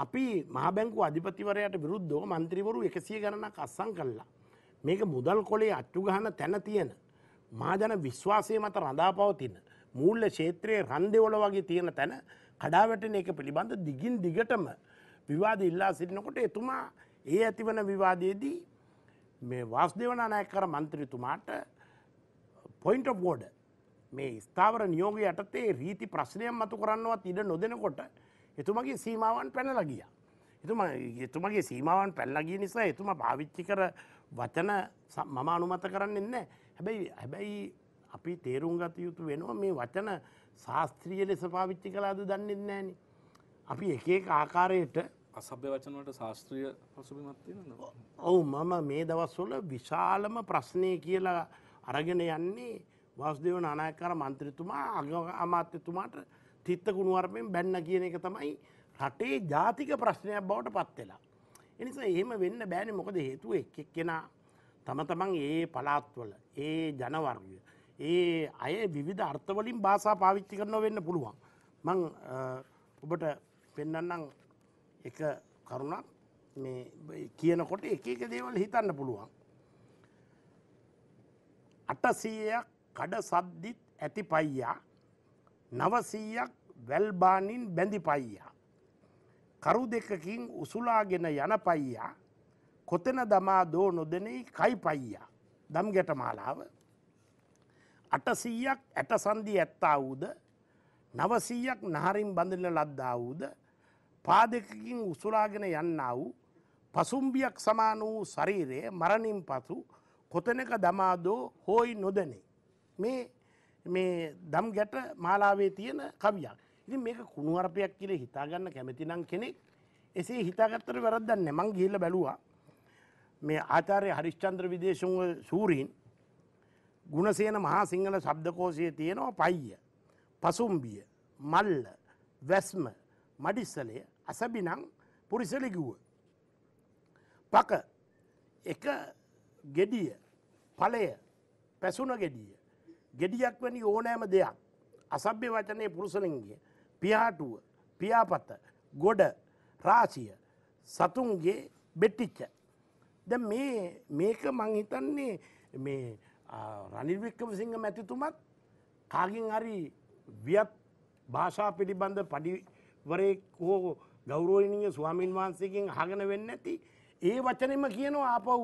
අපි මහබැංකු අධිපතිවරයට විරුද්ධෝ මන්ත්‍රීවරු එකසිය ගණනක් අස්සං කල්ලා. මේක මුදල් කොලේ අච්චු ගහන තැන තියෙන. මාජන විශ්වාසය මත රඳා පවතින්න. මූල්ල ශේත්‍රයේ රන්දෙවල වගේ තියෙන තැන කඩාවැටෙන එක පිළිබඳ දිගින් දිගටම විවාද ඉල්ලා සිටිනකොට එතුමා ඒ ඇතිවන විවාදයේදී මේ වාස්දේවනානායක කර මන්ත්‍රතුමාට පොයින්ට බෝඩ මේ ස්ථාවර නියෝග යටතේ රීති ප්‍රශ්නයක් මතු කරන්නවත් ඉඩ නොදෙනකොට එතුමගේ සීමාවන් පැනලා ගියා. එතුම එතුමගේ සීමාවන් පැල්ලා ගිය නිසා එතුම පාවිච්චි කර වචන මම අනුමත කරන්නේ නැහැ. හැබැයි හැබැයි අපි තේරුම් ගත යුතු වෙනවා මේ වචන ශාස්ත්‍රීය ලෙස පාවිච්චි කළාද දන්නේ නැහැ නේ. අපි එක එක ආකාරයට අසභ්‍ය වචන වලට ශාස්ත්‍රීය පසුබිමක් තියෙනවද? ඔව් මම මේ දවස්වල විශාලම ප්‍රශ්නේ කියලා අරගෙන යන්නේ වාසුදේව නානායකකාර මන්ත්‍රීතුමා අමාත්‍යතුමාට තිත්ත ගුණුවර්මෙන් බැන්න කියන එක තමයි රටේ ජාතික ප්‍රශ්නයක් බවට පත්වෙලා. එනිසා එහෙම වෙන්න බෑන මොකද හේතුව එක් කෙනා තම තමන් ඒ පලාත්වල ඒ ජනවර්ගය. ඒ අය විවිධ අර්ථවලින් භාසා පාවිච්චි කරනව වෙන්න පුළුවන්. මං ඔබට පෙන්නන්නම් එක කරුණක් කියනකොට එක එක දේවල් හිතන්න පුළුවන්. අටසීයක් කඩ සද්දිත් ඇති පයියා නවසීයක් වැල්බානින් බැඳි පයියා. කරු දෙකකින් උසුලාගෙන යන පයියා කොතෙන දමා දෝ නොදනෙයි කයි පයියා දම් ගැටමාලාව අටසීයක් ඇට සන්දී ඇත්තා වූද නවසීයක් නහරින් බඳන ලද්දා වූද පාදකකින් උසුලාගෙන යන්නා වූ පසුම්බියක් සමාන වූ ශරීරයේ මරණින් පසු කොතනක දමාදෝ හෝයි නොදනේ මේ මේ දම් ගැට මාලාවේ තියෙන කවියක්. ඉතින් මේක කුණුවරපයක් කියලා හිතාගන්න කැමති නම් කෙනෙක් එසේ හිතාගත්තට වැරද්දක් නැහැ. මං ගිහිල්ලා බැලුවා. මේ ආචාර්ය හරිශ්චන්ද්‍ර විදේශුංග සූරීන් ගුණසේන මහා සිංහල ශබ්දකෝෂයේ තියෙනවා පයිය. පසුම්බිය, මල්ල, වැස්ම, මඩිස්සලය, අසබිනම් පුරිසලිගුව. පක එක gediya ඵලය පැසුන gediya ගෙඩියක් වැනි ඕනෑම දෙයක් අසභ්‍ය වචනය පුරුසලින්ගේ පියාටුව පියාපත ගොඩ රාසිය සතුන්ගේ බෙට්ටිච්ච ද මේක මංහිතන්නේ මේ රනිර්වික්කම සිංහ මැතිතුමත් කාගින් හරි වියත් භාෂා පිළිබඳ පඩිවරේ හෝ ගෞරෝණීය ස්වාමීන් වහන්සේකින් හගෙන වෙන්න ඇති ඒ වචනෙම කියනවා ආපව්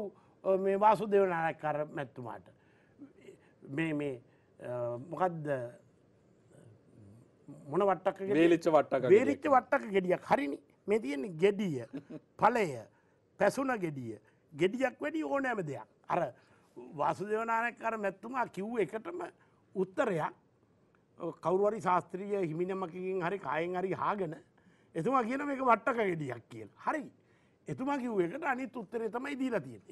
මේ වාසු දෙවනාරක්කර මැත්තුමාට මේ මේ මොකක්ද මොන වට්ටක් වේලිච්ච වට්ටක් වේලිච්ච වට්ටක ගෙඩියක් හරිනි මේ තියෙන්නේ ගෙඩිය ඵලය පැසුන ගෙඩිය ගෙඩියක් වැඩි ඕනෑම දෙයක් අර වාසුදේවනායක අර මැතිතුමා කිව්ව එකටම උත්තරයක් කවුරුහරි ශාස්ත්‍රීය හිමිනමකකින් හරි කායෙන් හරි හාගෙන එතුමා කියන මේක වට්ටක ගෙඩියක් කියලා හරි එතුමා කිව්ව එකට අනිත් උත්තරේ තමයි දීලා තියෙන්නේ